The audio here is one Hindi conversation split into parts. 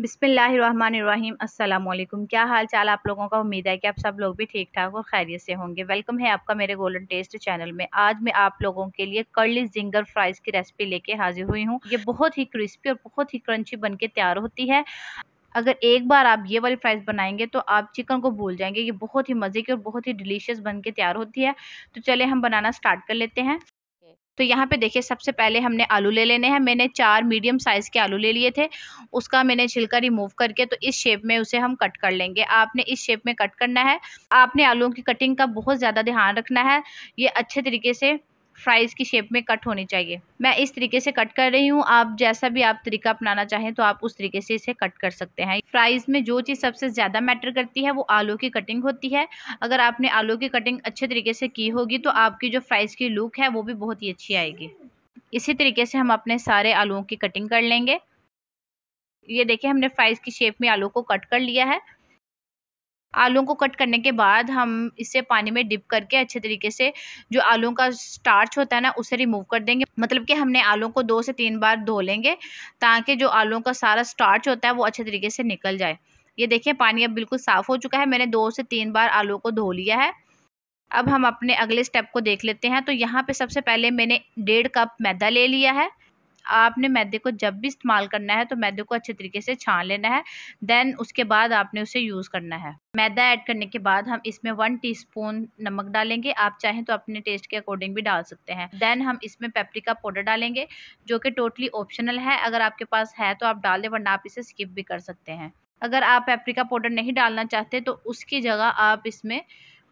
बिसमीम अल्लाम क्या हाल चाल आप लोगों का उम्मीद है कि आप सब लोग भी ठीक ठाक और खैरियत से होंगे वेलकम है आपका मेरे गोल्डन टेस्ट चैनल में आज मैं आप लोगों के लिए कर्ली जिंगर फ्राइज़ की रेसिपी लेके हाजिर हुई हूँ ये बहुत ही क्रिस्पी और बहुत ही क्रंची बन के तैयार होती है अगर एक बार आप ये वाली फ्राइज़ बनाएंगे तो आप चिकन को भूल जाएंगे ये बहुत ही मज़े की और बहुत ही डिलीशियस बन के तैयार होती है तो चले हम बनाना स्टार्ट कर लेते हैं तो यहाँ पे देखिए सबसे पहले हमने आलू ले लेने हैं मैंने चार मीडियम साइज़ के आलू ले लिए थे उसका मैंने छिलका रिमूव करके तो इस शेप में उसे हम कट कर लेंगे आपने इस शेप में कट करना है आपने आलूओं की कटिंग का बहुत ज़्यादा ध्यान रखना है ये अच्छे तरीके से फ्राइज़ की शेप में कट होनी चाहिए मैं इस तरीके से कट कर रही हूँ आप जैसा भी आप तरीका अपनाना चाहें तो आप उस तरीके से इसे कट कर सकते हैं फ्राइज़ में जो चीज़ सबसे ज़्यादा मैटर करती है वो आलू की कटिंग होती है अगर आपने आलू की कटिंग अच्छे तरीके से की होगी तो आपकी जो फ्राइज़ की लुक है वो भी बहुत ही अच्छी आएगी इसी तरीके से हम अपने सारे आलूओं की कटिंग कर लेंगे ये देखिए हमने फ्राइज़ की शेप में आलू को कट कर लिया है आलूओं को कट करने के बाद हम इसे पानी में डिप करके अच्छे तरीके से जो आलूओं का स्टार्च होता है ना उसे रिमूव कर देंगे मतलब कि हमने आलूओं को दो से तीन बार धो लेंगे ताकि जो आलूओं का सारा स्टार्च होता है वो अच्छे तरीके से निकल जाए ये देखिए पानी अब बिल्कुल साफ़ हो चुका है मैंने दो से तीन बार आलू को धो लिया है अब हम अपने अगले स्टेप को देख लेते हैं तो यहाँ पे सबसे पहले मैंने डेढ़ कप मैदा ले लिया है आपने मैदे को जब भी इस्तेमाल करना है तो मैदे को अच्छे तरीके से छान लेना है देन उसके बाद आपने उसे यूज़ करना है मैदा ऐड करने के बाद हम इसमें वन टीस्पून नमक डालेंगे आप चाहें तो अपने टेस्ट के अकॉर्डिंग भी डाल सकते हैं देन हम इसमें पेपरिका पाउडर डालेंगे जो कि टोटली ऑप्शनल है अगर आपके पास है तो आप डाल दें वरना आप इसे स्किप भी कर सकते हैं अगर आप पेपरिका पाउडर नहीं डालना चाहते तो उसकी जगह आप इसमें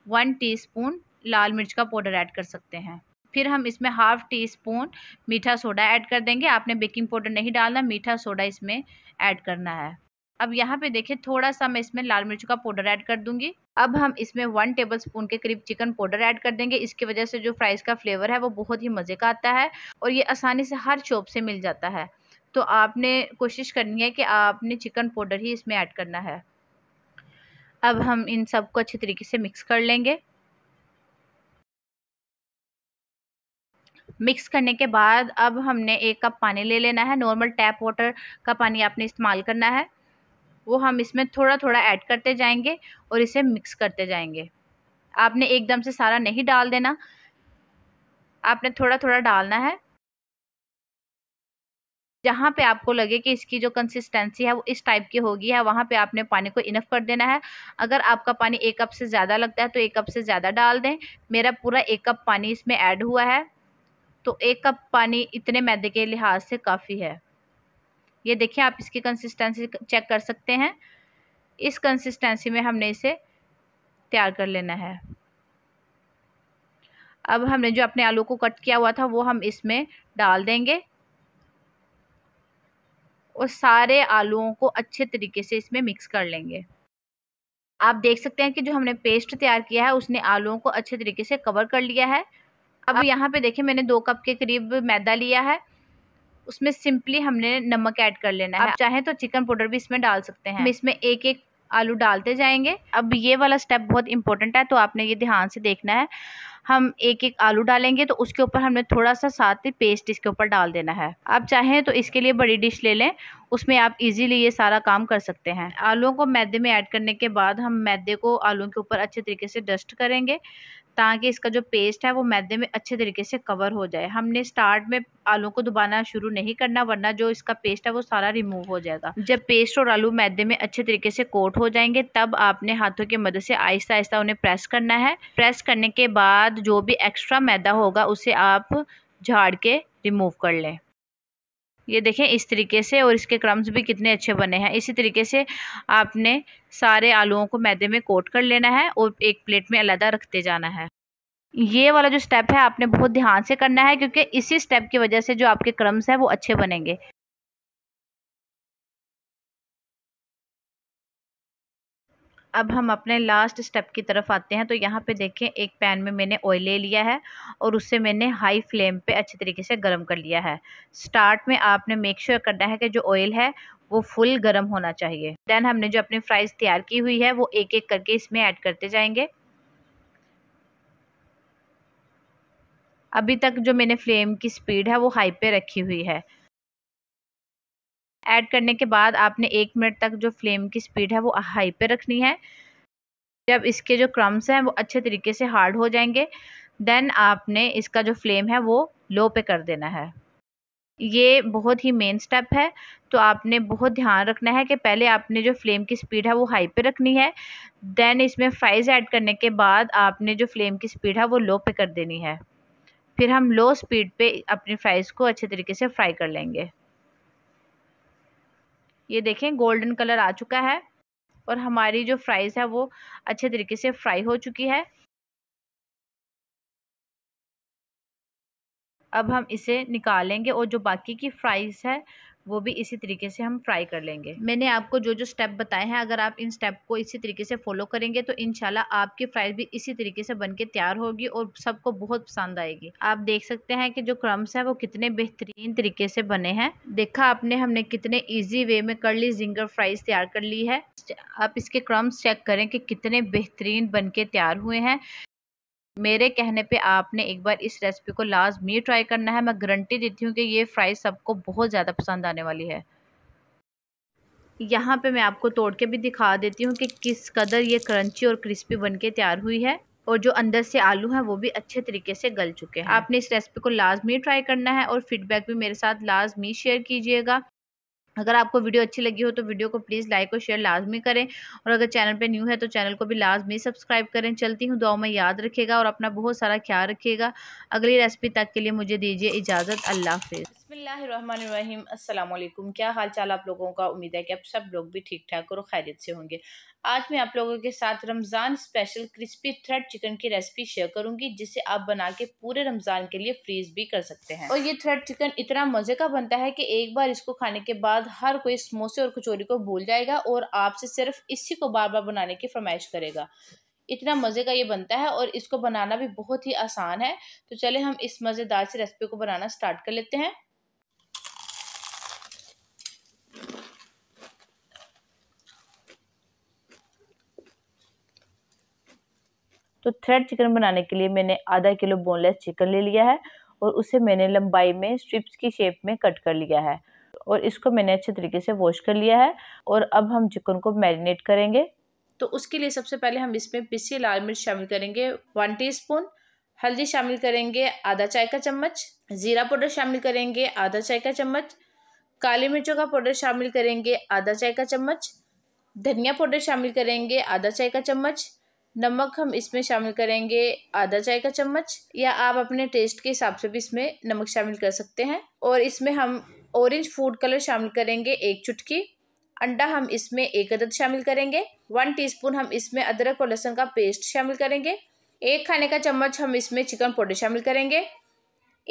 वन टीस्पून लाल मिर्च का पाउडर ऐड कर सकते हैं फिर हम इसमें हाफ टी स्पून मीठा सोडा ऐड कर देंगे आपने बेकिंग पाउडर नहीं डालना मीठा सोडा इसमें ऐड करना है अब यहाँ पे देखिए थोड़ा सा मैं इसमें लाल मिर्च का पाउडर ऐड कर दूंगी अब हम इसमें वन टेबल स्पून के करीब चिकन पाउडर ऐड कर देंगे इसकी वजह से जो फ्राइज़ का फ्लेवर है वो बहुत ही मज़े का आता है और ये आसानी से हर शॉप से मिल जाता है तो आपने कोशिश करनी है कि आपने चिकन पाउडर ही इसमें ऐड करना है अब हम इन सबको अच्छे तरीके से मिक्स कर लेंगे मिक्स करने के बाद अब हमने एक कप पानी ले लेना है नॉर्मल टैप वाटर का पानी आपने इस्तेमाल करना है वो हम इसमें थोड़ा थोड़ा ऐड करते जाएंगे और इसे मिक्स करते जाएंगे आपने एकदम से सारा नहीं डाल देना आपने थोड़ा थोड़ा डालना है जहाँ पे आपको लगे कि इसकी जो कंसिस्टेंसी है वो इस टाइप की होगी है वहाँ पे आपने पानी को इनफ कर देना है अगर आपका पानी एक कप से ज़्यादा लगता है तो एक कप से ज़्यादा डाल दें मेरा पूरा एक कप पानी इसमें ऐड हुआ है तो एक कप पानी इतने मैदे के लिहाज से काफ़ी है ये देखिए आप इसकी कंसिस्टेंसी चेक कर सकते हैं इस कंसिस्टेंसी में हमने इसे तैयार कर लेना है अब हमने जो अपने आलू को कट किया हुआ था वो हम इसमें डाल देंगे और सारे आलूओं को अच्छे तरीके से इसमें मिक्स कर लेंगे आप देख सकते हैं कि जो हमने पेस्ट तैयार किया है उसने आलूओं को अच्छे तरीके से कवर कर लिया है अब यहाँ पे देखें मैंने दो कप के करीब मैदा लिया है उसमें सिंपली हमने नमक ऐड कर लेना है आप चाहें तो चिकन पाउडर भी इसमें डाल सकते हैं हम इसमें एक एक आलू डालते जाएंगे अब ये वाला स्टेप बहुत इंपॉर्टेंट है तो आपने ये ध्यान से देखना है हम एक एक आलू डालेंगे तो उसके ऊपर हमने थोड़ा सा साथ ही पेस्ट इसके ऊपर डाल देना है आप चाहें तो इसके लिए बड़ी डिश ले लें उसमें आप इजीली ये सारा काम कर सकते हैं आलूओं को मैदे में ऐड करने के बाद हम मैदे को आलूओं के ऊपर अच्छे तरीके से डस्ट करेंगे ताकि इसका जो पेस्ट है वो मैदे में अच्छे तरीके से कवर हो जाए हमने स्टार्ट में आलू को दुबाना शुरू नहीं करना वरना जो इसका पेस्ट है वो सारा रिमूव हो जाएगा जब पेस्ट और आलू मैदे में अच्छे तरीके से कोट हो जाएंगे तब आपने हाथों की मदद से आहिस्ता आहिस्ता उन्हें प्रेस करना है प्रेस करने के बाद जो भी एक्स्ट्रा मैदा होगा उसे आप झाड़ के रिमूव कर लें ये देखें इस तरीके से और इसके क्रम्स भी कितने अच्छे बने हैं इसी तरीके से आपने सारे आलूओं को मैदे में कोट कर लेना है और एक प्लेट में अलहदा रखते जाना है ये वाला जो स्टेप है आपने बहुत ध्यान से करना है क्योंकि इसी स्टेप की वजह से जो आपके क्रम्स हैं वो अच्छे बनेंगे अब हम अपने लास्ट स्टेप की तरफ आते हैं तो यहाँ पे देखें एक पैन में मैंने ऑयल ले लिया है और उससे मैंने हाई फ्लेम पे अच्छे तरीके से गर्म कर लिया है स्टार्ट में आपने मेक श्योर sure करना है कि जो ऑयल है वो फुल गर्म होना चाहिए देन हमने जो अपनी फ्राइज़ तैयार की हुई है वो एक एक करके इसमें ऐड करते जाएंगे अभी तक जो मैंने फ्लेम की स्पीड है वो हाई पे रखी हुई है ऐड करने के बाद आपने एक मिनट तक जो फ्लेम की स्पीड है वो हाई पे रखनी है जब इसके जो क्रम्स हैं वो अच्छे तरीके से हार्ड हो जाएंगे देन आपने इसका जो फ्लेम है वो लो पे कर देना है ये बहुत ही मेन स्टेप है तो आपने बहुत ध्यान रखना है कि पहले आपने जो फ्लेम की स्पीड है वो हाई पे रखनी है देन इसमें फ्राइज़ ऐड करने के बाद आपने जो फ्लेम की स्पीड है वो लो पे कर देनी है फिर हम लो स्पीड पे अपने फ्राइज़ को अच्छे तरीके से फ्राई कर लेंगे ये देखें गोल्डन कलर आ चुका है और हमारी जो फ्राइज़ है वो अच्छे तरीके से फ्राई हो चुकी है अब हम इसे निकालेंगे और जो बाकी की फ्राइज़ है वो भी इसी तरीके से हम फ्राई कर लेंगे मैंने आपको जो जो स्टेप बताए हैं अगर आप इन स्टेप को इसी तरीके से फॉलो करेंगे तो इनशाला आपकी फ्राई भी इसी तरीके से बन के तैयार होगी और सबको बहुत पसंद आएगी आप देख सकते हैं कि जो क्रम्स हैं वो कितने बेहतरीन तरीके से बने हैं देखा आपने हमने कितने ईजी वे में कर ली जिंगर फ्राइज तैयार कर ली है आप इसके क्रम्स चेक करें कि कितने बेहतरीन बन के तैयार हुए हैं मेरे कहने पे आपने एक बार इस रेसिपी को लाजमी ट्राई करना है मैं गारंटी देती हूँ कि ये फ्राई सबको बहुत ज़्यादा पसंद आने वाली है यहाँ पे मैं आपको तोड़ के भी दिखा देती हूँ कि किस कदर ये क्रंची और क्रिस्पी बन के तैयार हुई है और जो अंदर से आलू हैं वो भी अच्छे तरीके से गल चुके हैं आपने इस रेसिपी को लाजमी ट्राई करना है और फीडबैक भी मेरे साथ लाजमी शेयर कीजिएगा अगर आपको वीडियो अच्छी लगी हो तो वीडियो को प्लीज़ लाइक और शेयर लाजमी करें और अगर चैनल पे न्यू है तो चैनल को भी लाजमी सब्सक्राइब करें चलती हूँ दुआ में याद रखेगा और अपना बहुत सारा ख्याल रखिएगा अगली रेसिपी तक के लिए मुझे दीजिए इजाज़त अल्लाह हाफिज़ बसमीम् अल्लाम क्या हाल चाल आप लोगों का उम्मीद है कि आप सब लोग भी ठीक ठाक और खैरियत से होंगे आज मैं आप लोगों के साथ Ramzan special crispy thread chicken की रेसिपी शेयर करूंगी जिसे आप बना के पूरे रमज़ान के लिए फ्रीज भी कर सकते हैं और ये थ्रेड चिकन इतना मज़े का बनता है कि एक बार इसको खाने के बाद हर कोई समोसे और कचौरी को भूल जाएगा और आपसे सिर्फ इसी को बार बार बनाने की फरमाइश करेगा इतना मज़े का ये बनता है और इसको बनाना भी बहुत ही आसान है तो चले हम इस मज़ेदार सी रेसिपी को बनाना स्टार्ट कर लेते हैं तो थ्रेड चिकन बनाने के लिए मैंने आधा किलो बोनलेस चिकन ले लिया है और उसे मैंने लंबाई में स्ट्रिप्स की शेप में कट कर लिया है और इसको मैंने अच्छे तरीके से वॉश कर लिया है और अब हम चिकन को मैरिनेट करेंगे तो उसके लिए सबसे पहले हम इसमें पिसी लाल मिर्च शामिल करेंगे वन टीस्पून हल्दी शामिल करेंगे आधा चाय का चम्मच ज़ीरा पाउडर शामिल करेंगे आधा चाय का चम्मच काली मिर्चों का पाउडर शामिल करेंगे आधा चाय का चम्मच धनिया पाउडर शामिल करेंगे आधा चाय का चम्मच नमक हम इसमें शामिल करेंगे आधा चाय का चम्मच या आप अपने टेस्ट के हिसाब से भी इसमें नमक शामिल कर सकते हैं और इसमें हम ऑरेंज फूड कलर शामिल करेंगे एक चुटकी अंडा हम इसमें एक अदद शामिल करेंगे वन टीस्पून हम इसमें अदरक और लहसुन का पेस्ट शामिल करेंगे एक खाने का चम्मच हम इसमें चिकन पाउडर शामिल करेंगे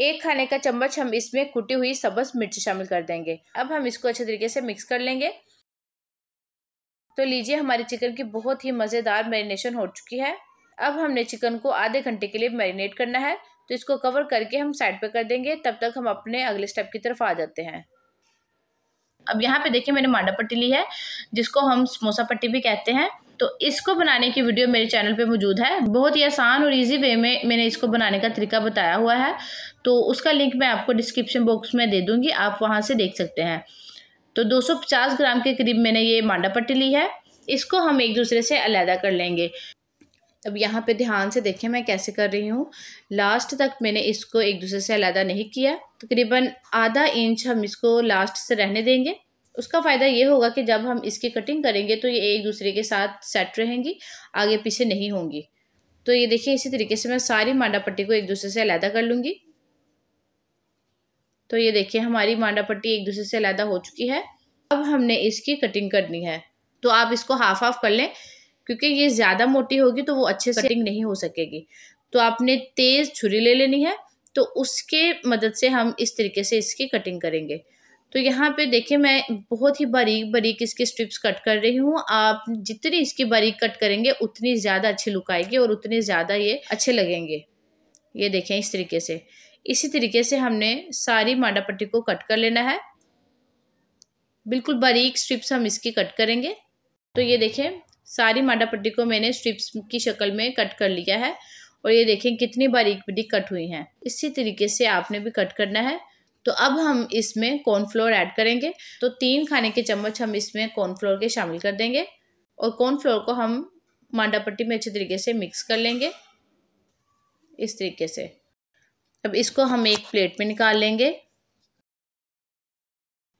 एक खाने का चम्मच हम इसमें कुटी हुई सब्ज़ मिर्च शामिल कर देंगे अब हम इसको अच्छे तरीके से मिक्स कर लेंगे तो लीजिए हमारे चिकन की बहुत ही मज़ेदार मैरिनेशन हो चुकी है अब हमने चिकन को आधे घंटे के लिए मैरिनेट करना है तो इसको कवर करके हम साइड पर कर देंगे तब तक हम अपने अगले स्टेप की तरफ आ जाते हैं अब यहाँ पे देखिए मैंने मांडा पट्टी ली है जिसको हम समोसा पट्टी भी कहते हैं तो इसको बनाने की वीडियो मेरे चैनल पे मौजूद है बहुत ही आसान और इजी वे में मैंने इसको बनाने का तरीका बताया हुआ है तो उसका लिंक मैं आपको डिस्क्रिप्शन बॉक्स में दे दूँगी आप वहाँ से देख सकते हैं तो 250 ग्राम के करीब मैंने ये मांडा पट्टी ली है इसको हम एक दूसरे से अलहदा कर लेंगे अब यहाँ पे ध्यान से देखें मैं कैसे कर रही हूँ लास्ट तक मैंने इसको एक दूसरे से अलहदा नहीं किया तकरीबन तो आधा इंच हम इसको लास्ट से रहने देंगे उसका फ़ायदा ये होगा कि जब हम इसकी कटिंग करेंगे तो ये एक दूसरे के साथ सेट रहेंगी आगे पीछे नहीं होंगी तो ये देखिए इसी तरीके से मैं सारी मांडा पट्टी को एक दूसरे से अलहदा कर लूँगी तो ये देखिए हमारी मांडा पट्टी एक दूसरे से अलहदा हो चुकी है अब हमने इसकी कटिंग करनी है तो आप इसको हाफ हाफ कर लें क्योंकि ये ज़्यादा मोटी होगी तो वो अच्छे से कटिंग नहीं हो सकेगी तो आपने तेज़ छुरी ले लेनी है तो उसके मदद से हम इस तरीके से इसकी कटिंग करेंगे तो यहाँ पे देखिए मैं बहुत ही बारीक बारीक इसकी स्ट्रिप्स कट कर रही हूँ आप जितनी इसकी बारीक कट करेंगे उतनी ज़्यादा अच्छी लुक आएगी और उतने ज़्यादा ये अच्छे लगेंगे ये देखें इस तरीके से इसी तरीके से हमने सारी मांडा पट्टी को कट कर लेना है बिल्कुल बारीक स्ट्रिप्स हम इसकी कट करेंगे तो ये देखें सारी मांडा पट्टी को मैंने स्ट्रिप्स की शक्ल में कट कर लिया है और ये देखें कितनी बारीक बारीक कट हुई हैं इसी तरीके से आपने भी कट करना है तो अब हम इसमें कॉर्नफ्लोर ऐड करेंगे तो तीन खाने के चम्मच हम इसमें कॉर्नफ्लोर के शामिल कर देंगे और कॉर्नफ्लोर को हम मांडा पट्टी में अच्छे तरीके से मिक्स कर लेंगे इस तरीके से अब इसको हम एक प्लेट में निकाल लेंगे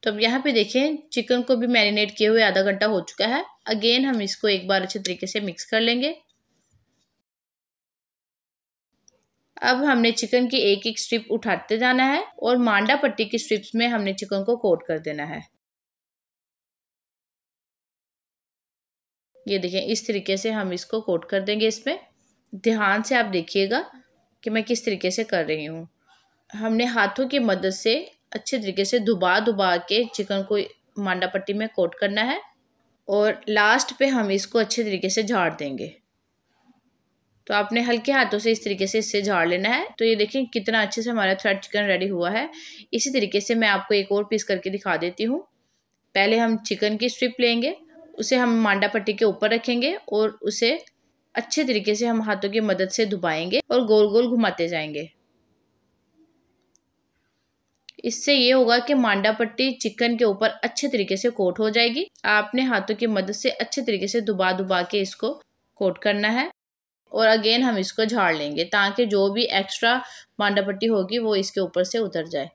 तो अब यहाँ पे देखें चिकन को भी मैरिनेट किए हुए आधा घंटा हो चुका है अगेन हम इसको एक बार अच्छे तरीके से मिक्स कर लेंगे अब हमने चिकन की एक एक स्ट्रिप उठाते जाना है और मांडा पट्टी की स्ट्रिप्स में हमने चिकन को कोट कर देना है ये देखें इस तरीके से हम इसको कोट कर देंगे इसमें ध्यान से आप देखिएगा कि मैं किस तरीके से कर रही हूँ हमने हाथों की मदद से अच्छे तरीके से दुबा दुबा के चिकन को मांडा पट्टी में कोट करना है और लास्ट पे हम इसको अच्छे तरीके से झाड़ देंगे तो आपने हल्के हाथों से इस तरीके से इससे झाड़ लेना है तो ये देखें कितना अच्छे से हमारा थ्रेड चिकन रेडी हुआ है इसी तरीके से मैं आपको एक और पीस करके दिखा देती हूँ पहले हम चिकन की स्ट्रिप लेंगे उसे हम मांडा पट्टी के ऊपर रखेंगे और उसे अच्छे तरीके से हम हाथों की मदद से दुबाएंगे और गोल गोल घुमाते जाएंगे इससे ये होगा कि मांडा पट्टी चिकन के ऊपर अच्छे तरीके से कोट हो जाएगी आपने हाथों की मदद से अच्छे तरीके से दुबा दुबा के इसको कोट करना है और अगेन हम इसको झाड़ लेंगे ताकि जो भी एक्स्ट्रा मांडा पट्टी होगी वो इसके ऊपर से उतर जाए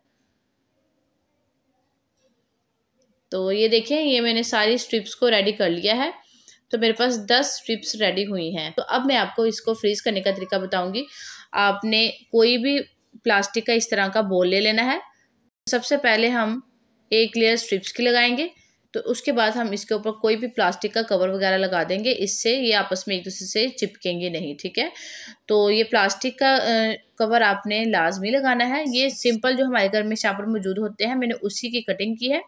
तो ये देखें ये मैंने सारी स्ट्रिप्स को रेडी कर लिया है तो मेरे पास दस स्ट्रिप्स रेडी हुई हैं तो अब मैं आपको इसको फ्रीज़ करने का तरीका बताऊंगी आपने कोई भी प्लास्टिक का इस तरह का बोल ले लेना है सबसे पहले हम एक लेयर स्ट्रिप्स की लगाएंगे तो उसके बाद हम इसके ऊपर कोई भी प्लास्टिक का कवर वगैरह लगा देंगे इससे ये आपस में एक दूसरे से चिपकेंगे नहीं ठीक है तो ये प्लास्टिक का कवर आपने लाजमी लगाना है ये सिंपल जो हमारे घर में शापर मौजूद होते हैं मैंने उसी की कटिंग की है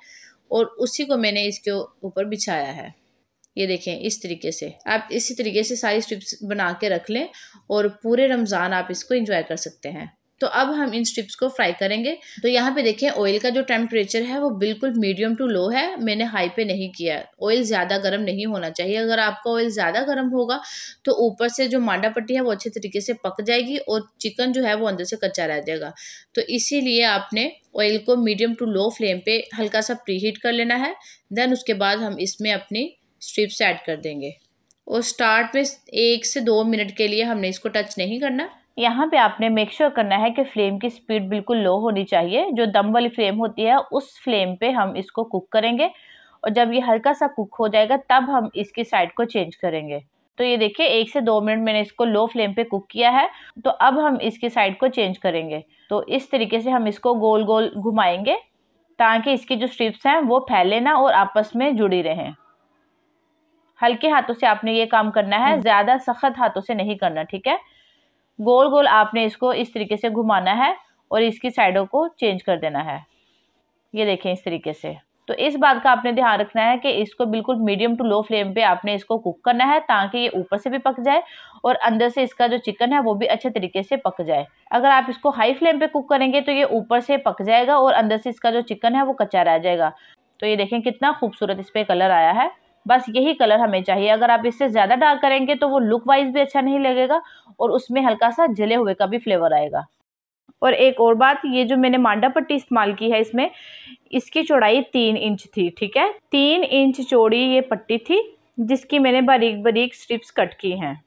और उसी को मैंने इसके ऊपर बिछाया है ये देखें इस तरीके से आप इसी तरीके से सारी स्ट्रिप्स बना के रख लें और पूरे रमज़ान आप इसको इंजॉय कर सकते हैं तो अब हम इन स्ट्रिप्स को फ्राई करेंगे तो यहाँ पे देखें ऑयल का जो टेम्परेचर है वो बिल्कुल मीडियम टू लो है मैंने हाई पे नहीं किया है ऑयल ज़्यादा गर्म नहीं होना चाहिए अगर आपका ऑयल ज़्यादा गर्म होगा तो ऊपर से जो मांडा पट्टी है वो अच्छे तरीके से पक जाएगी और चिकन जो है वो अंदर से कच्चा रह जाएगा तो इसीलिए आपने ऑयल को मीडियम टू लो फ्लेम पे हल्का सा प्री कर लेना है देन उसके बाद हम इसमें अपनी स्ट्रिप्स ऐड कर देंगे और स्टार्ट में एक से दो मिनट के लिए हमने इसको टच नहीं करना यहाँ पे आपने मेक श्योर sure करना है कि फ्लेम की स्पीड बिल्कुल लो होनी चाहिए जो दम वाली फ्लेम होती है उस फ्लेम पे हम इसको कुक करेंगे और जब ये हल्का सा कुक हो जाएगा तब हम इसकी साइड को चेंज करेंगे तो ये देखिए एक से दो मिनट मैंने इसको लो फ्लेम पे कुक किया है तो अब हम इसकी साइड को चेंज करेंगे तो इस तरीके से हम इसको गोल गोल घुमाएंगे ताकि इसकी जो स्ट्रिप्स हैं वो फैले ना और आपस में जुड़ी रहें हल्के हाथों से आपने ये काम करना है हम्म। ज़्यादा सख्त हाथों से नहीं करना ठीक है गोल गोल आपने इसको इस तरीके से घुमाना है और इसकी साइडों को चेंज कर देना है ये देखें इस तरीके से तो इस बात का आपने ध्यान रखना है कि इसको बिल्कुल मीडियम टू लो फ्लेम पे आपने इसको कुक करना है ताकि ये ऊपर से भी पक जाए और अंदर से इसका जो चिकन है वो भी अच्छे तरीके से पक जाए अगर आप इसको हाई फ्लेम पे कुक करेंगे तो ये ऊपर से पक जाएगा और अंदर से इसका जो चिकन है वो कच्चा रह जाएगा तो ये देखें कितना खूबसूरत इस पर कलर आया है बस यही कलर हमें चाहिए अगर आप इससे ज़्यादा डार्क करेंगे तो वो लुक वाइज भी अच्छा नहीं लगेगा और उसमें हल्का सा जले हुए का भी फ्लेवर आएगा और एक और बात ये जो मैंने मांडा पट्टी इस्तेमाल की है इसमें इसकी चौड़ाई तीन इंच थी ठीक है तीन इंच चौड़ी ये पट्टी थी जिसकी मैंने बारीक बारीक स्ट्रिप्स कट की हैं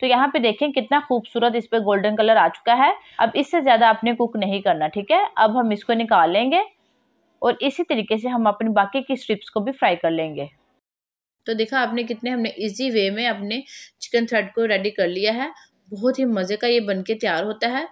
तो यहाँ पे देखें कितना खूबसूरत इस पर गोल्डन कलर आ चुका है अब इससे ज़्यादा आपने कुक नहीं करना ठीक है अब हम इसको निकाल लेंगे और इसी तरीके से हम अपने बाकी की स्ट्रिप्स को भी फ्राई कर लेंगे तो देखा आपने कितने हमने इजी वे में अपने चिकन थ्रेड को रेडी कर लिया है बहुत ही मज़े का ये बन के तैयार होता है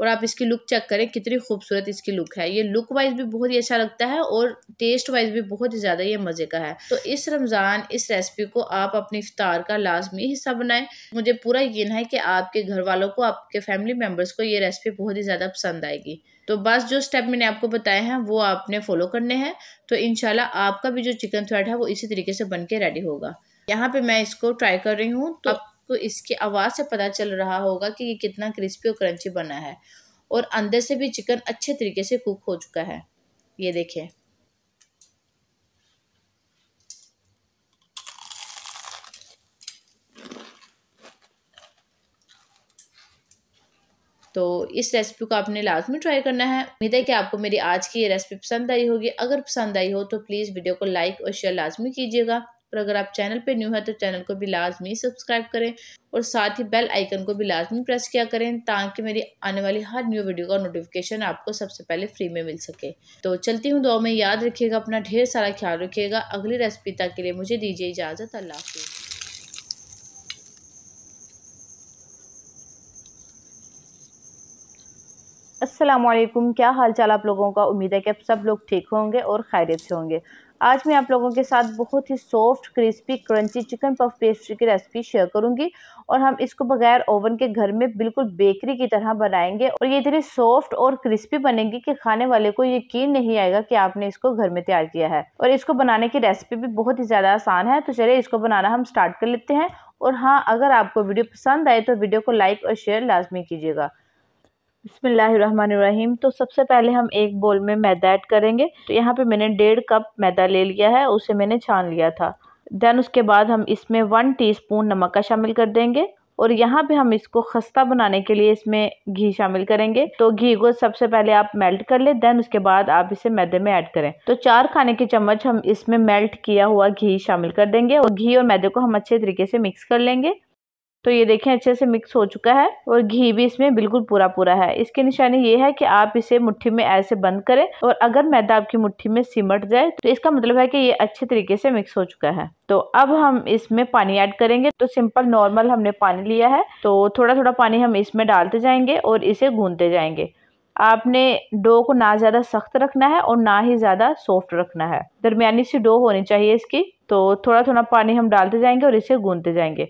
और आप इसकी लुक चेक करें कितनी खूबसूरत इसकी लुक है ये लुक वाइज भी बहुत ही अच्छा लगता है और टेस्ट वाइज भी बहुत ही ज़्यादा ये मज़े का है तो इस रमज़ान इस रेसिपी को आप अपने इफ्तार का लाजमी हिस्सा बनाएं मुझे पूरा यकीन है कि आपके घर वालों को आपके फैमिली मेम्बर्स को ये रेसिपी बहुत ही ज़्यादा पसंद आएगी तो बस जो स्टेप मैंने आपको बताए हैं वो आपने फॉलो करने हैं तो इनशाला आपका भी जो चिकन थ्रेड है वो इसी तरीके से बन के रेडी होगा यहाँ पे मैं इसको ट्राई कर रही हूँ तो तो इसकी आवाज़ से पता चल रहा होगा कि ये कितना क्रिस्पी और क्रंची बना है और अंदर से भी चिकन अच्छे तरीके से कुक हो चुका है ये देखें तो इस रेसिपी को आपने लाजमी ट्राई करना है उम्मीद है कि आपको मेरी आज की ये रेसिपी पसंद आई होगी अगर पसंद आई हो तो प्लीज़ वीडियो को लाइक और शेयर लाजमी कीजिएगा और अगर आप चैनल पर न्यू है तो चैनल को भी लाजमी सब्सक्राइब करें और साथ ही बेल आइकन को भी लाजमी प्रेस किया करें ताकि मेरी आने वाली हर न्यू वीडियो का नोटिफिकेशन आपको सबसे पहले फ्री में मिल सके तो चलती हूँ दो में याद रखिएगा अपना ढेर सारा ख्याल रखिएगा अगली रेसिपी तक के लिए मुझे दीजिए इजाज़त अल्लाह हाफिज़ असलम क्या हाल चाल आप लोगों का उम्मीद है कि आप सब लोग ठीक होंगे और खैरियत से होंगे आज मैं आप लोगों के साथ बहुत ही soft crispy crunchy chicken puff pastry की रेसिपी शेयर करूंगी और हम इसको बगैर ओवन के घर में बिल्कुल बेकरी की तरह बनाएंगे और ये इतनी सॉफ्ट और क्रिस्पी बनेगी कि खाने वाले को यकीन नहीं आएगा कि आपने इसको घर में तैयार किया है और इसको बनाने की रेसिपी भी बहुत ही ज़्यादा आसान है तो चलिए इसको बनाना हम स्टार्ट कर लेते हैं और हाँ अगर आपको वीडियो पसंद आए तो वीडियो को लाइक और शेयर लाजमी कीजिएगा बसमीम तो सबसे पहले हम एक बोल में मैदा ऐड करेंगे तो यहाँ पे मैंने डेढ़ कप मैदा ले लिया है उसे मैंने छान लिया था दैन उसके बाद हम इसमें वन टीस्पून नमक का शामिल कर देंगे और यहाँ पे हम इसको खस्ता बनाने के लिए इसमें घी शामिल करेंगे तो घी को सबसे पहले आप मेल्ट कर लें देन उसके बाद आप इसे मैदे में ऐड करें तो चार खाने के चम्मच हम इसमें मेल्ट किया हुआ घी शामिल कर देंगे और घी और मैदे को हम अच्छे तरीके से मिक्स कर लेंगे तो ये देखें अच्छे से मिक्स हो चुका है और घी भी इसमें बिल्कुल पूरा पूरा है इसकी निशानी ये है कि आप इसे मुट्ठी में ऐसे बंद करें और अगर मैदा आपकी मुट्ठी में सिमट जाए तो इसका मतलब है कि ये अच्छे तरीके से मिक्स हो चुका है तो अब हम इसमें पानी ऐड करेंगे तो सिंपल नॉर्मल हमने पानी लिया है तो थोड़ा थोड़ा पानी हम इसमें डालते जाएंगे और इसे गूंदते जाएंगे आपने डो को ना ज़्यादा सख्त रखना है और ना ही ज़्यादा सॉफ्ट रखना है दरमिया सी डो होनी चाहिए इसकी तो थोड़ा थोड़ा पानी हम डालते जाएंगे और इसे गूंदते जाएंगे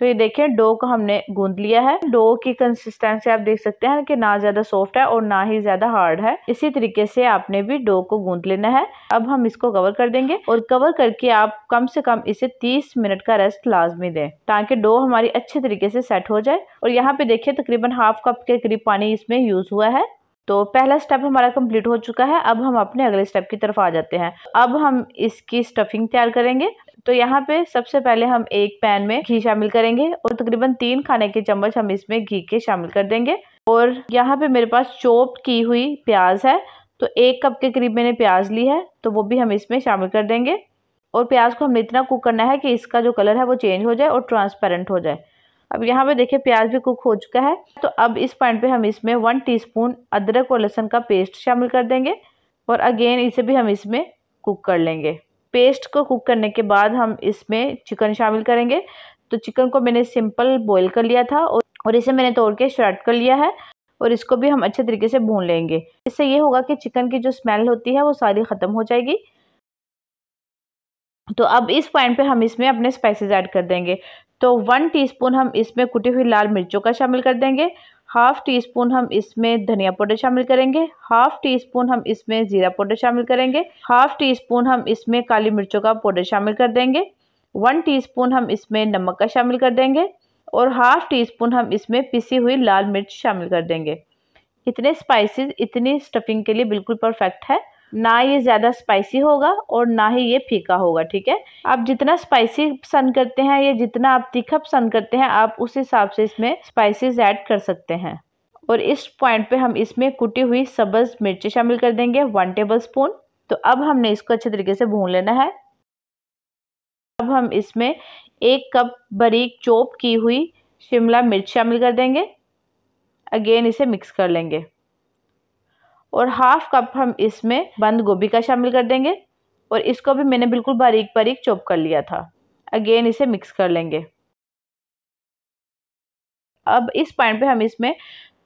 तो ये देखिए डो को हमने गूंद लिया है डो की कंसिस्टेंसी आप देख सकते हैं कि ना ज़्यादा सॉफ्ट है और ना ही ज़्यादा हार्ड है इसी तरीके से आपने भी डो को गूंद लेना है अब हम इसको कवर कर देंगे और कवर करके आप कम से कम इसे तीस मिनट का रेस्ट लाजमी दें ताकि डो हमारी अच्छे तरीके से सेट हो जाए और यहाँ पे देखिये तकरीबन हाफ कप के करीब पानी इसमें यूज़ हुआ है तो पहला स्टेप हमारा कंप्लीट हो चुका है अब हम अपने अगले स्टेप की तरफ आ जाते हैं अब हम इसकी स्टफिंग तैयार करेंगे तो यहाँ पे सबसे पहले हम एक पैन में घी शामिल करेंगे और तकरीबन तीन खाने के चम्मच हम इसमें घी के शामिल कर देंगे और यहाँ पे मेरे पास चोप की हुई प्याज है तो एक कप के करीब मैंने प्याज ली है तो वो भी हम इसमें शामिल कर देंगे और प्याज को हमने इतना कुक करना है कि इसका जो कलर है वो चेंज हो जाए और ट्रांसपेरेंट हो जाए अब यहाँ पे देखिए प्याज भी कुक हो चुका है तो अब इस पॉइंट पे हम इसमें वन टीस्पून अदरक और लहसुन का पेस्ट शामिल कर देंगे और अगेन इसे भी हम इसमें कुक कर लेंगे पेस्ट को कुक करने के बाद हम इसमें चिकन शामिल करेंगे तो चिकन को मैंने सिंपल बॉईल कर लिया था और इसे मैंने तोड़ के श्रेड कर लिया है और इसको भी हम अच्छे तरीके से भून लेंगे इससे ये होगा कि चिकन की जो स्मेल होती है वो सारी ख़त्म हो जाएगी तो अब इस पॉइंट पे हम इसमें अपने स्पाइसेस ऐड कर देंगे तो वन टीस्पून हम इसमें कुटी हुई लाल मिर्चों का शामिल कर देंगे हाफ़ टी स्पून हम इसमें धनिया पाउडर शामिल करेंगे हाफ़ टी स्पून हम इसमें ज़ीरा पाउडर शामिल करेंगे हाफ़ टी स्पून हम इसमें काली मिर्चों का पाउडर शामिल कर देंगे वन टी स्पून हम इसमें नमक का शामिल कर देंगे और हाफ़ टी स्पून हम इसमें पिसी हुई लाल मिर्च शामिल कर देंगे इतने स्पाइसेस इतनी स्टफिंग के लिए बिल्कुल परफेक्ट है ना ये ज़्यादा स्पाइसी होगा और ना ही ये फीका होगा ठीक है आप जितना स्पाइसी पसंद करते हैं या जितना आप तीखा पसंद करते हैं आप उस हिसाब से इसमें स्पाइसेस ऐड कर सकते हैं और इस पॉइंट पे हम इसमें कुटी हुई सब्ज़ मिर्ची शामिल कर देंगे वन टेबल स्पून तो अब हमने इसको अच्छे तरीके से भून लेना है अब हम इसमें एक कप बारीक चॉप की हुई शिमला मिर्च शामिल कर देंगे अगेन इसे मिक्स कर लेंगे और हाफ कप हम इसमें बंद गोभी का शामिल कर देंगे और इसको भी मैंने बिल्कुल बारीक बारीक चॉप कर लिया था अगेन इसे मिक्स कर लेंगे अब इस पॉइंट पे हम इसमें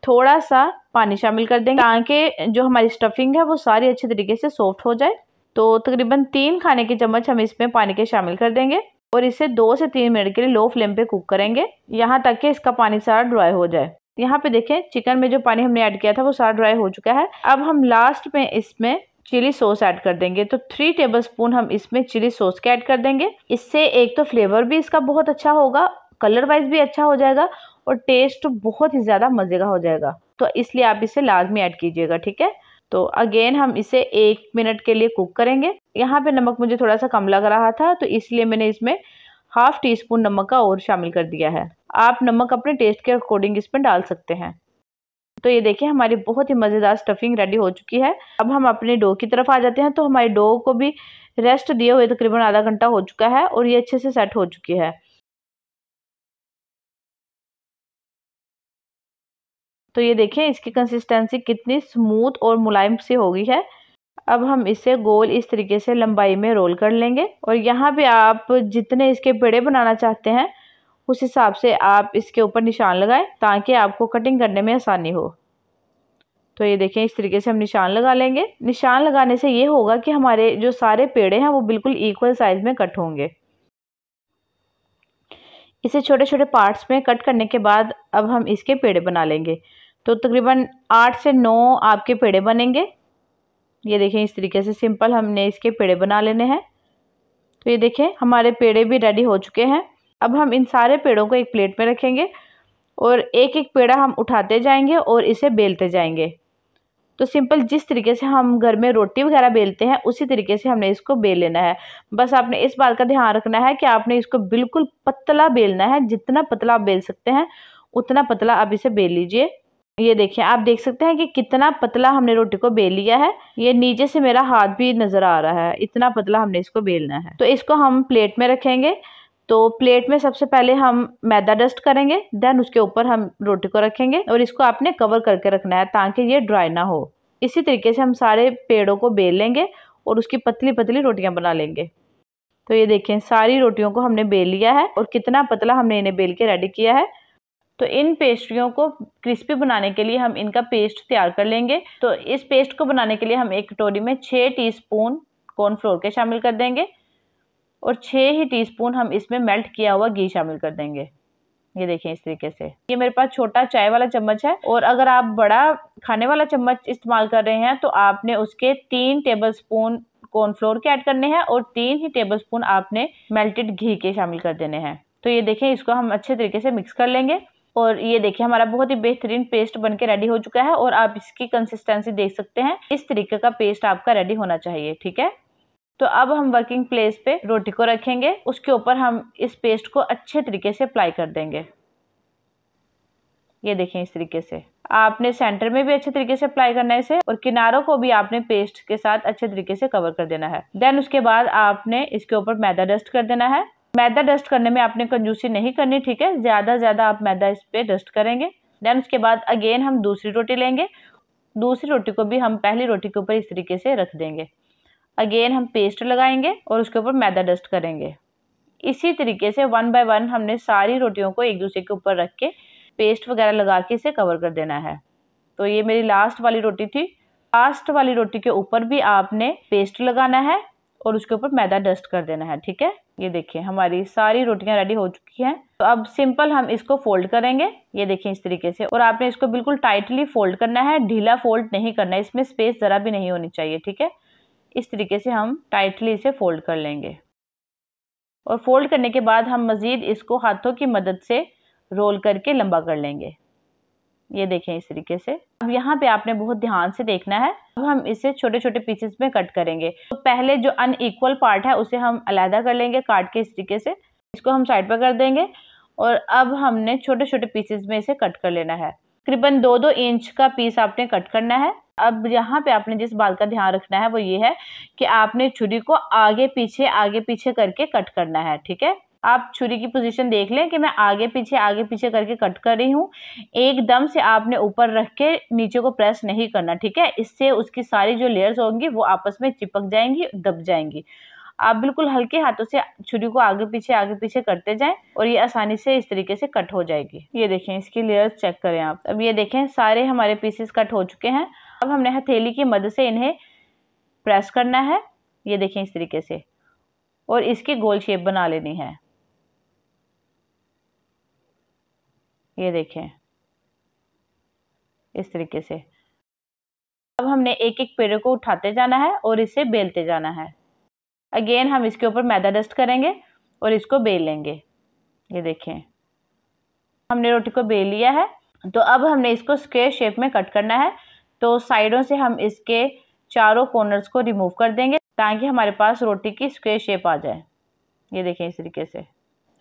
थोड़ा सा पानी शामिल कर देंगे ताकि जो हमारी स्टफिंग है वो सारी अच्छे तरीके से सॉफ्ट हो जाए तो तकरीबन तीन खाने के चम्मच हम इसमें पानी के शामिल कर देंगे और इसे दो से तीन मिनट के लिए लो फ्लेम पे कुक करेंगे यहाँ तक कि इसका पानी सारा ड्राई हो जाए तो यहाँ पे देखें चिकन में जो पानी हमने ऐड किया था वो सारा ड्राई हो चुका है अब हम लास्ट में इसमें चिली सॉस ऐड कर देंगे तो थ्री टेबल स्पून हम इसमें चिली सॉस के ऐड कर देंगे इससे एक तो फ्लेवर भी इसका बहुत अच्छा होगा कलर वाइज भी अच्छा हो जाएगा और टेस्ट बहुत ही ज़्यादा मज़े का हो जाएगा तो इसलिए आप इसे लाजमी ऐड कीजिएगा ठीक है तो अगेन हम इसे एक मिनट के लिए कुक करेंगे यहाँ पे नमक मुझे थोड़ा सा कम लग रहा था तो इसलिए मैंने इसमें हाफ़ टी स्पून नमक का और शामिल कर दिया है आप नमक अपने टेस्ट के अकॉर्डिंग इसमें डाल सकते हैं तो ये देखिए हमारी बहुत ही मज़ेदार स्टफिंग रेडी हो चुकी है अब हम अपने डो की तरफ आ जाते हैं तो हमारे डो को भी रेस्ट दिए हुए तकरीबन आधा घंटा हो चुका है और ये अच्छे से सेट हो चुकी है तो ये देखिए इसकी कंसिस्टेंसी कितनी स्मूथ और मुलायम सी हो गई है अब हम इसे गोल इस तरीके से लंबाई में रोल कर लेंगे और यहाँ पे आप जितने इसके पेड़े बनाना चाहते हैं उस हिसाब से आप इसके ऊपर निशान लगाएं ताकि आपको कटिंग करने में आसानी हो तो ये देखें इस तरीके से हम निशान लगा लेंगे निशान लगाने से ये होगा कि हमारे जो सारे पेड़े हैं वो बिल्कुल इक्वल साइज़ में कट होंगे इसे छोटे छोटे पार्ट्स में कट करने के बाद अब हम इसके पेड़े बना लेंगे तो तकरीबन आठ से नौ आपके पेड़े बनेंगे ये देखें इस तरीके से सिंपल हमने इसके पेड़े बना लेने हैं तो ये देखें हमारे पेड़े भी रेडी हो चुके हैं अब हम इन सारे पेड़ों को एक प्लेट में रखेंगे और एक एक पेड़ा हम उठाते जाएंगे और इसे बेलते जाएंगे तो सिंपल जिस तरीके से हम घर में रोटी वगैरह बेलते हैं उसी तरीके से हमने इसको बेल लेना है बस आपने इस बात का ध्यान रखना है कि आपने इसको बिल्कुल पतला बेलना है जितना पतला आप बेल सकते हैं उतना पतला आप इसे बेल लीजिए ये देखिए आप देख सकते हैं कि कितना पतला हमने रोटी को बेल लिया है ये नीचे से मेरा हाथ भी नज़र आ रहा है इतना पतला हमने इसको बेलना है तो इसको हम प्लेट में रखेंगे तो प्लेट में सबसे पहले हम मैदा डस्ट करेंगे देन उसके ऊपर हम रोटी को रखेंगे और इसको आपने कवर करके रखना है ताकि ये ड्राई ना हो इसी तरीके से हम सारे पेड़ों को बेल लेंगे और उसकी पतली पतली रोटियां बना लेंगे तो ये देखें सारी रोटियों को हमने बेल लिया है और कितना पतला हमने इन्हें बेल के रेडी किया है तो इन पेस्ट्रियों को क्रिस्पी बनाने के लिए हम इनका पेस्ट तैयार कर लेंगे तो इस पेस्ट को बनाने के लिए हम एक कटोरी में छः स्पून कॉर्नफ्लोर के शामिल कर देंगे और छः ही टीस्पून हम इसमें मेल्ट किया हुआ घी शामिल कर देंगे ये देखें इस तरीके से ये मेरे पास छोटा चाय वाला चम्मच है और अगर आप बड़ा खाने वाला चम्मच इस्तेमाल कर रहे हैं तो आपने उसके तीन टेबल स्पून कॉर्नफ्लोर के ऐड करने हैं और तीन ही टेबल स्पून आपने मेल्टेड घी के शामिल कर देने हैं तो ये देखें इसको हम अच्छे तरीके से मिक्स कर लेंगे और ये देखिए हमारा बहुत ही बेहतरीन पेस्ट के रेडी हो चुका है और आप इसकी कंसिस्टेंसी देख सकते हैं इस तरीके का पेस्ट आपका रेडी होना चाहिए ठीक है तो अब हम वर्किंग प्लेस पे रोटी को रखेंगे उसके ऊपर हम इस पेस्ट को अच्छे तरीके से अप्लाई कर देंगे ये देखें इस तरीके से आपने सेंटर में भी अच्छे तरीके से अप्लाई करना है इसे और किनारों को भी आपने पेस्ट के साथ अच्छे तरीके से कवर कर देना है देन उसके बाद आपने इसके ऊपर मैदा डस्ट कर देना है मैदा डस्ट करने में आपने कंजूसी नहीं करनी ठीक है ज़्यादा ज़्यादा आप मैदा इस पे डस्ट करेंगे देन उसके बाद अगेन हम दूसरी रोटी लेंगे दूसरी रोटी को भी हम पहली रोटी के ऊपर इस तरीके से रख देंगे अगेन हम पेस्ट लगाएंगे और उसके ऊपर मैदा डस्ट करेंगे इसी तरीके से वन बाय वन हमने सारी रोटियों को एक दूसरे के ऊपर रख के पेस्ट वगैरह लगा के इसे कवर कर देना है तो ये मेरी लास्ट वाली रोटी थी लास्ट वाली रोटी के ऊपर भी आपने पेस्ट लगाना है और उसके ऊपर मैदा डस्ट कर देना है ठीक है ये देखिए हमारी सारी रोटियां रेडी हो चुकी हैं तो अब सिंपल हम इसको फोल्ड करेंगे ये देखिए इस तरीके से और आपने इसको बिल्कुल टाइटली फोल्ड करना है ढीला फोल्ड नहीं करना है इसमें स्पेस ज़रा भी नहीं होनी चाहिए ठीक है इस तरीके से हम टाइटली इसे फोल्ड कर लेंगे और फोल्ड करने के बाद हम मज़ीद इसको हाथों की मदद से रोल करके लंबा कर लेंगे ये देखें इस तरीके से अब यहाँ पे आपने बहुत ध्यान से देखना है अब हम इसे छोटे छोटे पीसेस में कट करेंगे तो पहले जो अनईक्वल पार्ट है उसे हम अलहदा कर लेंगे काट के इस तरीके से इसको हम साइड पर कर देंगे और अब हमने छोटे छोटे पीसेस में इसे कट कर लेना है करीबन दो दो इंच का पीस आपने कट करना है अब यहाँ पे आपने जिस बाल का ध्यान रखना है वो ये है कि आपने छुरी को आगे पीछे आगे पीछे करके कट करना है ठीक है आप छुरी की पोजीशन देख लें कि मैं आगे पीछे आगे पीछे करके कट कर रही हूँ एकदम से आपने ऊपर रख के नीचे को प्रेस नहीं करना ठीक है इससे उसकी सारी जो लेयर्स होंगी वो आपस में चिपक जाएंगी दब जाएंगी आप बिल्कुल हल्के हाथों से छुरी को आगे पीछे आगे पीछे करते जाएं और ये आसानी से इस तरीके से कट हो जाएगी ये देखें इसकी लेयर्स चेक करें आप अब ये देखें सारे हमारे पीसेस कट हो चुके हैं अब हमने हथेली की मदद से इन्हें प्रेस करना है ये देखें इस तरीके से और इसकी गोल शेप बना लेनी है ये देखें इस तरीके से अब हमने एक एक पेड़ को उठाते जाना है और इसे बेलते जाना है अगेन हम इसके ऊपर मैदा डस्ट करेंगे और इसको बेल लेंगे ये देखें हमने रोटी को बेल लिया है तो अब हमने इसको स्क्वेयर शेप में कट करना है तो साइडों से हम इसके चारों कॉर्नर्स को रिमूव कर देंगे ताकि हमारे पास रोटी की स्क्वेयर शेप आ जाए ये देखें इस तरीके से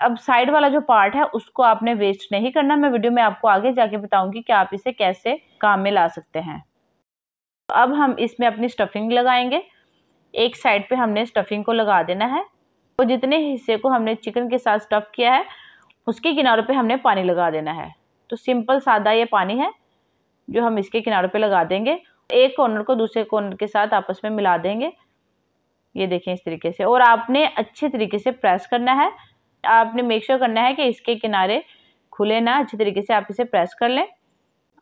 अब साइड वाला जो पार्ट है उसको आपने वेस्ट नहीं करना मैं वीडियो में आपको आगे जाके बताऊंगी कि आप इसे कैसे काम में ला सकते हैं अब हम इसमें अपनी स्टफिंग लगाएंगे एक साइड पे हमने स्टफिंग को लगा देना है और जितने हिस्से को हमने चिकन के साथ स्टफ़ किया है उसके किनारों पे हमने पानी लगा देना है तो सिंपल सादा ये पानी है जो हम इसके किनारों पे लगा देंगे एक कॉर्नर को दूसरे कॉर्नर के साथ आपस में मिला देंगे ये देखें इस तरीके से और आपने अच्छे तरीके से प्रेस करना है आपने मेक श्योर sure करना है कि इसके किनारे खुले ना अच्छे तरीके से आप इसे प्रेस कर लें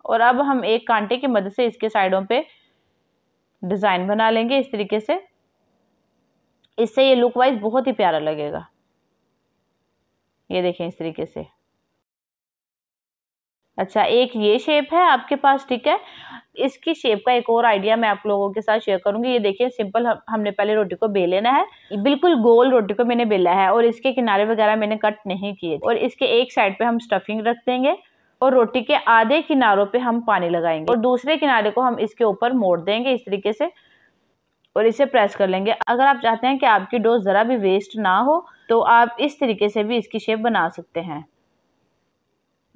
और अब हम एक कांटे की मदद से इसके साइडों पे डिज़ाइन बना लेंगे इस तरीके से इससे ये लुक वाइज बहुत ही प्यारा लगेगा ये देखें इस तरीके से अच्छा एक ये शेप है आपके पास ठीक है इसकी शेप का एक और आइडिया मैं आप लोगों के साथ शेयर करूंगी ये देखिए सिंपल हम, हमने पहले रोटी को बेल लेना है बिल्कुल गोल रोटी को मैंने बेला है और इसके किनारे वगैरह मैंने कट नहीं किए और इसके एक साइड पे हम स्टफिंग रख देंगे और रोटी के आधे किनारों पे हम पानी लगाएंगे और दूसरे किनारे को हम इसके ऊपर मोड़ देंगे इस तरीके से और इसे प्रेस कर लेंगे अगर आप चाहते हैं कि आपकी डो ज़रा भी वेस्ट ना हो तो आप इस तरीके से भी इसकी शेप बना सकते हैं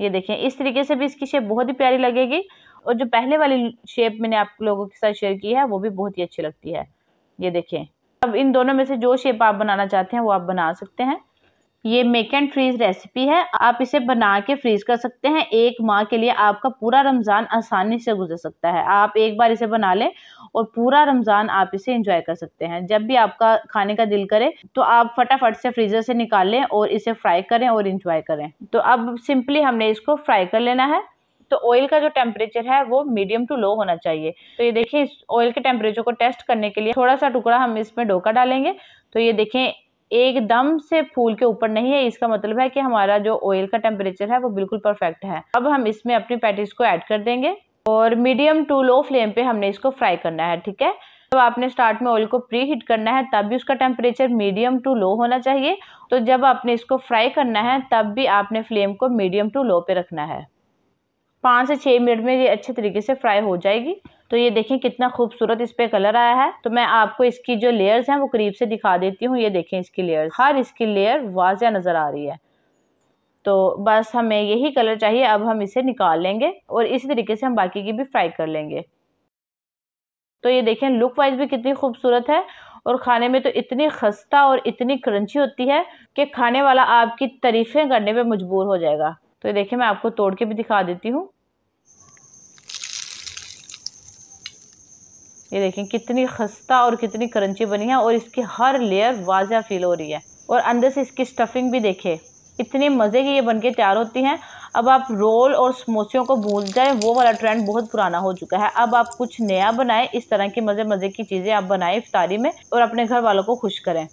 ये देखें इस तरीके से भी इसकी शेप बहुत ही प्यारी लगेगी और जो पहले वाली शेप मैंने आप लोगों के साथ शेयर की है वो भी बहुत ही अच्छी लगती है ये देखें अब इन दोनों में से जो शेप आप बनाना चाहते हैं वो आप बना सकते हैं ये मेक एंड फ्रीज रेसिपी है आप इसे बना के फ्रीज कर सकते हैं एक माह के लिए आपका पूरा रमज़ान आसानी से गुजर सकता है आप एक बार इसे बना लें और पूरा रमज़ान आप इसे इंजॉय कर सकते हैं जब भी आपका खाने का दिल करे तो आप फटाफट से फ्रीज़र से निकालें और इसे फ्राई करें और इंजॉय करें तो अब सिंपली हमने इसको फ्राई कर लेना है तो ऑयल का जो टेम्परेचर है वो मीडियम टू लो होना चाहिए तो ये देखिए इस ऑयल के टेम्परेचर को टेस्ट करने के लिए थोड़ा सा टुकड़ा हम इसमें डोका डालेंगे तो ये देखें एकदम से फूल के ऊपर नहीं है इसका मतलब है कि हमारा जो ऑयल का टेम्परेचर है वो बिल्कुल परफेक्ट है अब हम इसमें अपनी पैटीज को ऐड कर देंगे और मीडियम टू लो फ्लेम पे हमने इसको फ्राई करना है ठीक है जब तो आपने स्टार्ट में ऑयल को प्री हीट करना है तब भी उसका टेम्परेचर मीडियम टू लो होना चाहिए तो जब आपने इसको फ्राई करना है तब भी आपने फ्लेम को मीडियम टू लो पे रखना है पाँच से छः मिनट में ये अच्छे तरीके से फ्राई हो जाएगी तो ये देखें कितना खूबसूरत इस पर कलर आया है तो मैं आपको इसकी जो लेयर्स हैं वो करीब से दिखा देती हूँ ये देखें इसकी लेयर्स हर इसकी लेयर वाजिया नज़र आ रही है तो बस हमें यही कलर चाहिए अब हम इसे निकाल लेंगे और इसी तरीके से हम बाकी की भी फ्राई कर लेंगे तो ये देखें लुक वाइज भी कितनी खूबसूरत है और खाने में तो इतनी खस्ता और इतनी क्रंची होती है कि खाने वाला आपकी तारीफ़ें करने पे मजबूर हो जाएगा तो ये देखें मैं आपको तोड़ के भी दिखा देती हूँ ये देखें कितनी खस्ता और कितनी क्रंची बनी है और इसकी हर लेयर वाजिया फील हो रही है और अंदर से इसकी स्टफिंग भी देखे इतने मज़े की ये बनके तैयार होती हैं अब आप रोल और समोसियों को भूल जाएं वो वाला ट्रेंड बहुत पुराना हो चुका है अब आप कुछ नया बनाएं इस तरह की मज़े मज़े की चीज़ें आप बनाएं इफ्तारी में और अपने घर वालों को खुश करें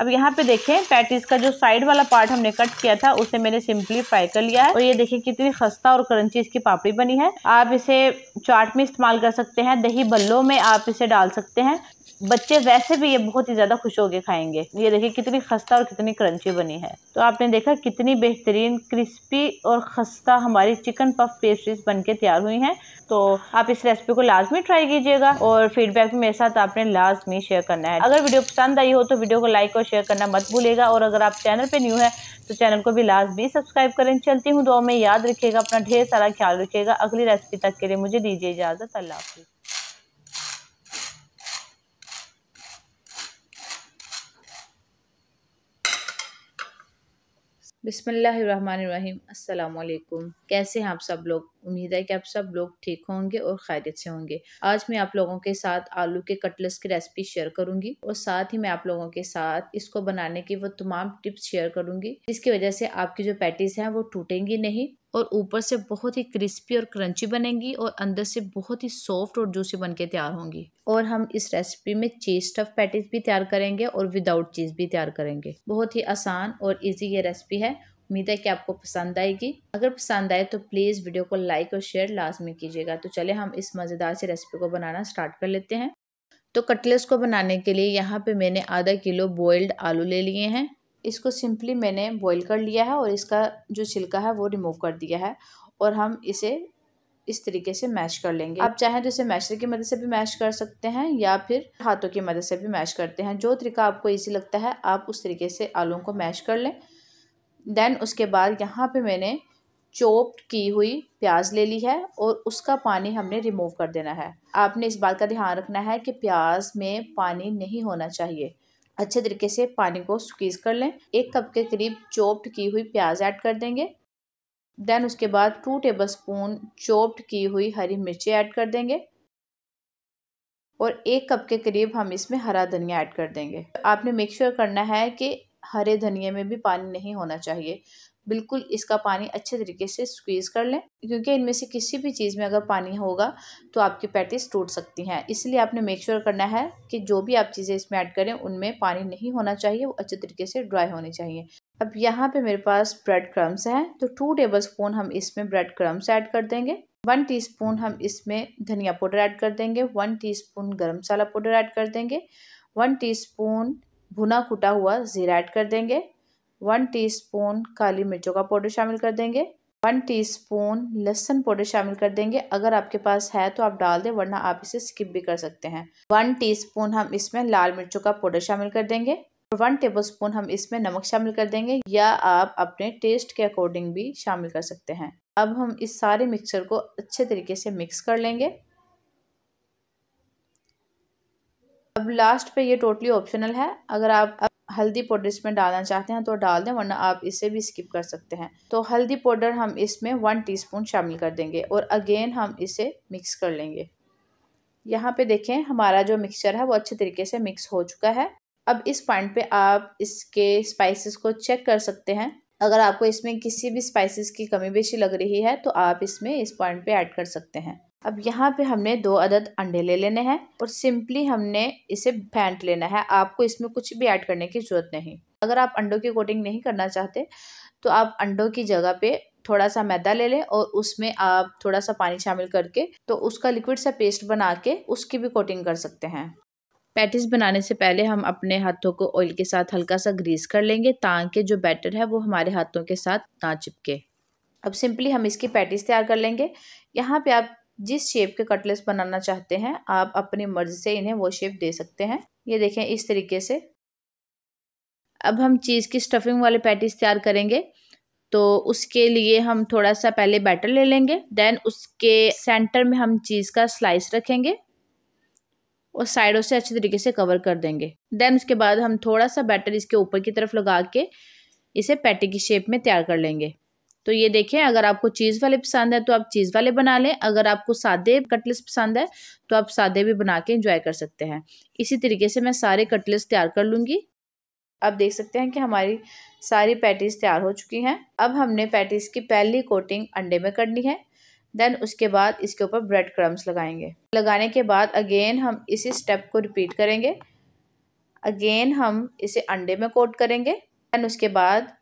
अब यहाँ पे देखें पैटिस का जो साइड वाला पार्ट हमने कट किया था उसे मैंने सिंपली फ्राई कर लिया है और ये देखिए कितनी खस्ता और करंची इसकी पापड़ी बनी है आप इसे चाट में इस्तेमाल कर सकते हैं दही बल्लों में आप इसे डाल सकते हैं बच्चे वैसे भी ये बहुत ही ज़्यादा खुश होकर खाएंगे ये देखिए कितनी खस्ता और कितनी क्रंची बनी है तो आपने देखा कितनी बेहतरीन क्रिस्पी और खस्ता हमारी चिकन पफ पेस्ट्रीज बन के तैयार हुई हैं तो आप इस रेसिपी को लाजमी ट्राई कीजिएगा और फीडबैक भी मेरे साथ आपने लाजमी शेयर करना है अगर वीडियो पसंद आई हो तो वीडियो को लाइक और शेयर करना मत भूलेगा और अगर आप चैनल पर न्यू है तो चैनल को भी लाजमी सब्सक्राइब करें चलती हूँ दो में याद रखिएगा अपना ढेर सारा ख्याल रखिएगा अगली रेसिपी तक के लिए मुझे दीजिए इजाज़त अल्लाह हाफिज़ बिसमीम् अल्लाम कैसे हैं आप सब लोग उम्मीद है कि आप सब लोग ठीक होंगे और खैरियत से होंगे आज मैं आप लोगों के साथ आलू के कटलेट्स की रेसिपी शेयर करूंगी और साथ ही मैं आप लोगों के साथ इसको बनाने की वो तमाम टिप्स शेयर करूंगी जिसकी वजह से आपकी जो पैटीज हैं वो टूटेंगी नहीं और ऊपर से बहुत ही क्रिस्पी और क्रंची बनेंगी और अंदर से बहुत ही सॉफ्ट और जूसी बन के तैयार होंगी और हम इस रेसिपी में चीज़ स्टफ पैटीज भी तैयार करेंगे और विदाउट चीज़ भी तैयार करेंगे बहुत ही आसान और इजी ये रेसिपी है उम्मीद है कि आपको पसंद आएगी अगर पसंद आए तो प्लीज़ वीडियो को लाइक और शेयर लाजमी कीजिएगा तो चले हम इस मज़ेदार सी रेसिपी को बनाना स्टार्ट कर लेते हैं तो कटलेट्स को बनाने के लिए यहाँ पे मैंने आधा किलो बॉयल्ड आलू ले लिए हैं इसको सिंपली मैंने बॉईल कर लिया है और इसका जो छिलका है वो रिमूव कर दिया है और हम इसे इस तरीके से मैश कर लेंगे आप चाहें तो इसे मैशर की मदद से भी मैश कर सकते हैं या फिर हाथों की मदद से भी मैश करते हैं जो तरीका आपको ईजी लगता है आप उस तरीके से आलूओं को मैश कर लें देन उसके बाद यहाँ पर मैंने चोप की हुई प्याज ले ली है और उसका पानी हमने रिमूव कर देना है आपने इस बात का ध्यान रखना है कि प्याज में पानी नहीं होना चाहिए अच्छे तरीके से पानी को स्क्वीज कर लें एक कप के करीब चॉप्ड की हुई प्याज ऐड कर देंगे देन उसके बाद टू टेबल स्पून चॉप्ड की हुई हरी मिर्ची ऐड कर देंगे और एक कप के करीब हम इसमें हरा धनिया ऐड कर देंगे आपने मेक श्योर sure करना है कि हरे धनिए में भी पानी नहीं होना चाहिए बिल्कुल इसका पानी अच्छे तरीके से स्क्वीज़ कर लें क्योंकि इनमें से किसी भी चीज़ में अगर पानी होगा तो आपकी पैटिस टूट सकती हैं इसलिए आपने मेक श्योर sure करना है कि जो भी आप चीज़ें इसमें ऐड करें उनमें पानी नहीं होना चाहिए वो अच्छे तरीके से ड्राई होनी चाहिए अब यहाँ पे मेरे पास ब्रेड क्रम्स हैं तो टू टेबल स्पून हम इसमें ब्रेड क्रम्स ऐड कर देंगे वन टी हम इसमें धनिया पाउडर ऐड कर देंगे वन टी स्पून मसाला पाउडर ऐड कर देंगे वन टी भुना कुटा हुआ ज़ीरा ऐड कर देंगे वन टीस्पून काली मिर्चों का पाउडर शामिल कर देंगे वन टीस्पून लहसुन पाउडर शामिल कर देंगे अगर आपके पास है तो आप डाल दें वरना आप इसे स्किप भी कर सकते हैं वन टीस्पून हम इसमें लाल मिर्चों का पाउडर शामिल कर देंगे और वन स्पून हम इसमें नमक शामिल कर देंगे या आप अपने टेस्ट के अकॉर्डिंग भी शामिल कर सकते हैं अब हम इस सारे मिक्सचर को अच्छे तरीके से मिक्स कर लेंगे अब लास्ट पे ये टोटली ऑप्शनल है अगर आप हल्दी पाउडर इसमें डालना चाहते हैं तो डाल दें वरना आप इसे भी स्किप कर सकते हैं तो हल्दी पाउडर हम इसमें वन टीस्पून शामिल कर देंगे और अगेन हम इसे मिक्स कर लेंगे यहाँ पे देखें हमारा जो मिक्सचर है वो अच्छे तरीके से मिक्स हो चुका है अब इस पॉइंट पे आप इसके स्पाइसेस को चेक कर सकते हैं अगर आपको इसमें किसी भी स्पाइसिस की कमी बेशी लग रही है तो आप इसमें इस पॉइंट पर ऐड कर सकते हैं अब यहाँ पे हमने दो अदद अंडे ले लेने हैं और सिंपली हमने इसे फेंट लेना है आपको इसमें कुछ भी ऐड करने की ज़रूरत नहीं अगर आप अंडों की कोटिंग नहीं करना चाहते तो आप अंडों की जगह पे थोड़ा सा मैदा ले लें और उसमें आप थोड़ा सा पानी शामिल करके तो उसका लिक्विड सा पेस्ट बना के उसकी भी कोटिंग कर सकते हैं पैटिस बनाने से पहले हम अपने हाथों को ऑयल के साथ हल्का सा ग्रीस कर लेंगे ताकि जो बैटर है वो हमारे हाथों के साथ ना चिपके अब सिंपली हम इसकी पैटिस तैयार कर लेंगे यहाँ पे आप जिस शेप के कटलेट्स बनाना चाहते हैं आप अपनी मर्जी से इन्हें वो शेप दे सकते हैं ये देखें इस तरीके से अब हम चीज़ की स्टफिंग वाले पैटीज तैयार करेंगे तो उसके लिए हम थोड़ा सा पहले बैटर ले लेंगे देन उसके सेंटर में हम चीज़ का स्लाइस रखेंगे और साइडों से अच्छे तरीके से कवर कर देंगे देन उसके बाद हम थोड़ा सा बैटर इसके ऊपर की तरफ लगा के इसे पैटी की शेप में तैयार कर लेंगे तो ये देखें अगर आपको चीज़ वाले पसंद है तो आप चीज़ वाले बना लें अगर आपको सादे कटलेस पसंद है तो आप सादे भी बना के इंजॉय कर सकते हैं इसी तरीके से मैं सारे कटलेस तैयार कर लूँगी आप देख सकते हैं कि हमारी सारी पैटीज़ तैयार हो चुकी हैं अब हमने पैटीज़ की पहली कोटिंग अंडे में करनी है देन उसके बाद इसके ऊपर ब्रेड क्रम्स लगाएंगे लगाने के बाद अगेन हम इसी स्टेप को रिपीट करेंगे अगेन हम इसे अंडे में कोट करेंगे देन उसके बाद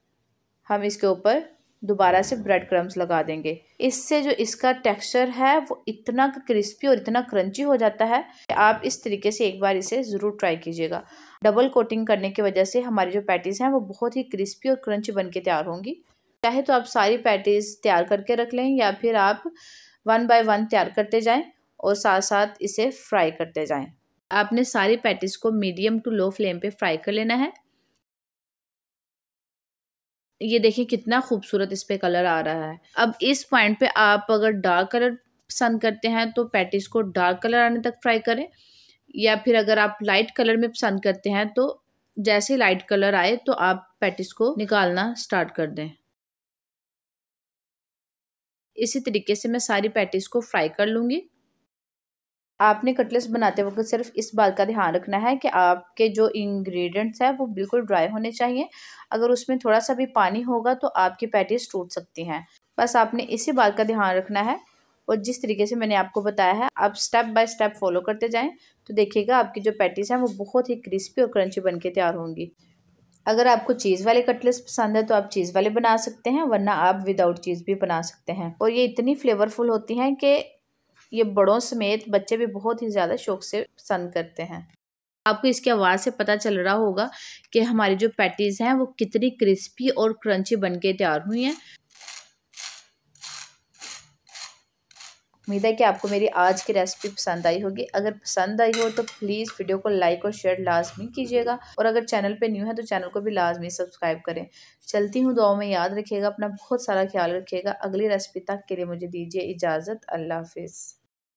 हम इसके ऊपर दोबारा से ब्रेड क्रम्स लगा देंगे इससे जो इसका टेक्सचर है वो इतना क्रिस्पी और इतना क्रंची हो जाता है आप इस तरीके से एक बार इसे ज़रूर ट्राई कीजिएगा डबल कोटिंग करने की वजह से हमारी जो पैटीज़ हैं वो बहुत ही क्रिस्पी और क्रंची बन के तैयार होंगी चाहे तो आप सारी पैटीज़ तैयार करके रख लें या फिर आप वन बाय वन तैयार करते जाएँ और साथ साथ इसे फ्राई करते जाएँ आपने सारी पैटीज़ को मीडियम टू लो फ्लेम पे फ्राई कर लेना है ये देखिए कितना खूबसूरत इस पर कलर आ रहा है अब इस पॉइंट पे आप अगर डार्क कलर पसंद करते हैं तो पैटिस को डार्क कलर आने तक फ्राई करें या फिर अगर आप लाइट कलर में पसंद करते हैं तो जैसे लाइट कलर आए तो आप पैटिस को निकालना स्टार्ट कर दें इसी तरीके से मैं सारी पैटिस को फ्राई कर लूँगी आपने कटलेट्स बनाते वक्त सिर्फ इस बात का ध्यान रखना है कि आपके जो इंग्रेडिएंट्स हैं वो बिल्कुल ड्राई होने चाहिए अगर उसमें थोड़ा सा भी पानी होगा तो आपकी पैटीज टूट सकती हैं बस आपने इसी बात का ध्यान रखना है और जिस तरीके से मैंने आपको बताया है आप स्टेप बाय स्टेप फॉलो करते जाएँ तो देखिएगा आपकी जो पैटीज़ हैं वो बहुत ही क्रिस्पी और क्रंची बन के तैयार होंगी अगर आपको चीज़ वाले कटलेट्स पसंद है तो आप चीज़ वाले बना सकते हैं वरना आप विदाउट चीज़ भी बना सकते हैं और ये इतनी फ्लेवरफुल होती हैं कि ये बड़ों समेत बच्चे भी बहुत ही ज़्यादा शौक से पसंद करते हैं आपको इसकी आवाज़ से पता चल रहा होगा कि हमारी जो पैटीज़ हैं वो कितनी क्रिस्पी और क्रंची बन के तैयार हुई हैं उम्मीद है कि आपको मेरी आज की रेसिपी पसंद आई होगी अगर पसंद आई हो तो प्लीज़ वीडियो को लाइक और शेयर लाजमी कीजिएगा और अगर चैनल पे न्यू है तो चैनल को भी लाजमी सब्सक्राइब करें चलती हूँ दुआ में याद रखिएगा अपना बहुत सारा ख्याल रखिएगा अगली रेसिपी तक के लिए मुझे दीजिए इजाज़त अल्लाह हाफिज़